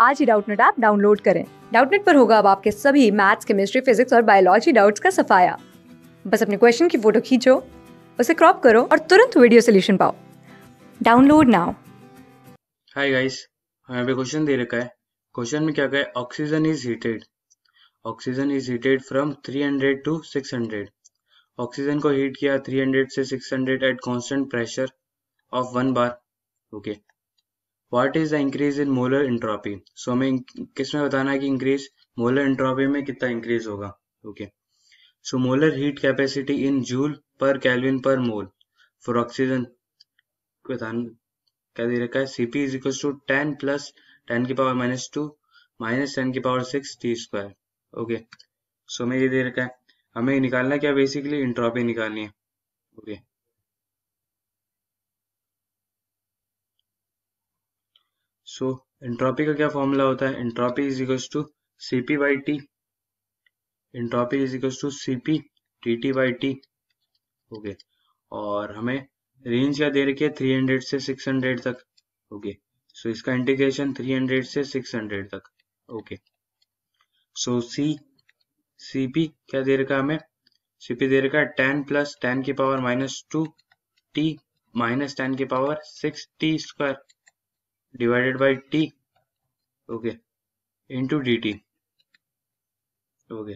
आज ही Doubtnut app download करें डाउटनेट पर होगा अब आपके सभी मैथ्स केमिस्ट्री फिजिक्स और बायोलॉजी डाउट्स का सफाया बस अपने क्वेश्चन की फोटो खींचो उसे क्रॉप करो और तुरंत वीडियो सोल्यूशन पाओ डाउनलोड नाउ हाय गाइस हमें भी क्वेश्चन दे रखा है क्वेश्चन में क्या कहा है oxygen is heated oxygen is heated from 300 to 600 oxygen को हीट किया 300 से 600 at constant pressure of 1 bar okay okay. What is the increase in molar entropy so हमें किसमें बताना है कि इंक्रीज मोलर इंट्रॉपी में कितना इंक्रीज होगा okay so molar heat capacity in joule per kelvin per mole for oxygen क्या दे रखा है CP is equal to ten plus ten की power minus two minus ten की power six T square okay so हमें ये दे रखा है हमें निकालना क्या बेसिकली इंट्रॉपी निकालनी है ओके okay. सो एंट्रॉपी का क्या फॉर्मूला होता है entropy is equal to C P by T entropy is equal to C P T T by T okay और हमें रेंज क्या दे रखी है हंड्रेड से हंड्रेड तक ओके सो so, इसका इंटीग्रेशन थ्री हंड्रेड से सिक्स हंड्रेड तक okay so C C P क्या दे रखा है हमें सी पी दे रखा है टेन प्लस टेन की power minus two T minus ten की power six T square divided by t okay into dt okay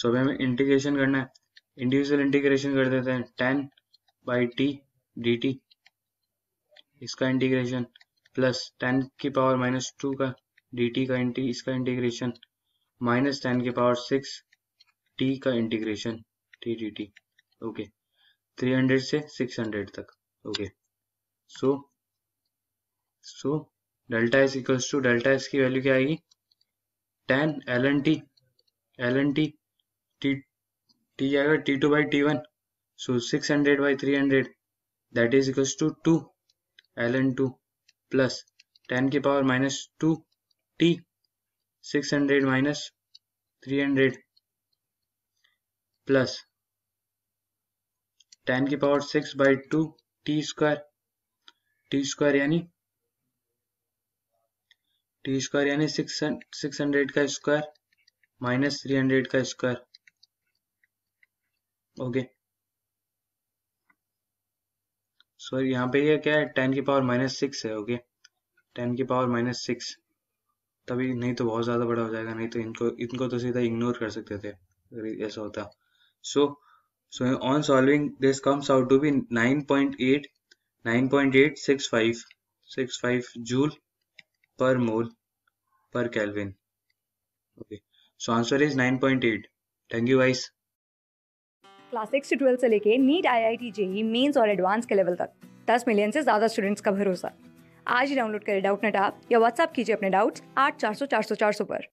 so अभी हमें इंटीग्रेशन करना है इंडिविजुअल इंटीग्रेशन कर देते हैं ten by T D T इसका इंटीग्रेशन प्लस टेन की पावर माइनस टू का डी टी का इंटी इसका इंटीग्रेशन माइनस टेन की पावर सिक्स टी का integration T D T okay three hundred से सिक्स हंड्रेड तक okay so so delta S equals to delta S की वैल्यू क्या आएगी ten L N T L N T T T जाएगा T two by T one so six hundred by three hundred that is equals to two L N two plus ten की power minus two T six hundred minus three hundred plus ten की power six by two T square T square यानी T square यानी six hundred का square minus three hundred का square okay so यहाँ पे ये क्या है टेन की पावर माइनस सिक्स है ओके टेन की पावर माइनस सिक्स तभी नहीं तो बहुत ज़्यादा बड़ा हो जाएगा नहीं तो इनको इनको तो सीधा इग्नोर कर सकते थे अगर ऐसा होता so so on solving this comes out to be nine point eight nine point eight six five six five joule per mole per Kelvin. Okay, so answer is 9.8. Thank you guys. Class six से twelfth से लेके NEET I I T JEE mains और advance के level तक 10 million से ज़्यादा students का भरोसा आज ही डाउनलोड करें डाउट नेट या व्हाट्सअप कीजिए अपने डाउट्स आठ चार सौ चार सौ चार सौ पर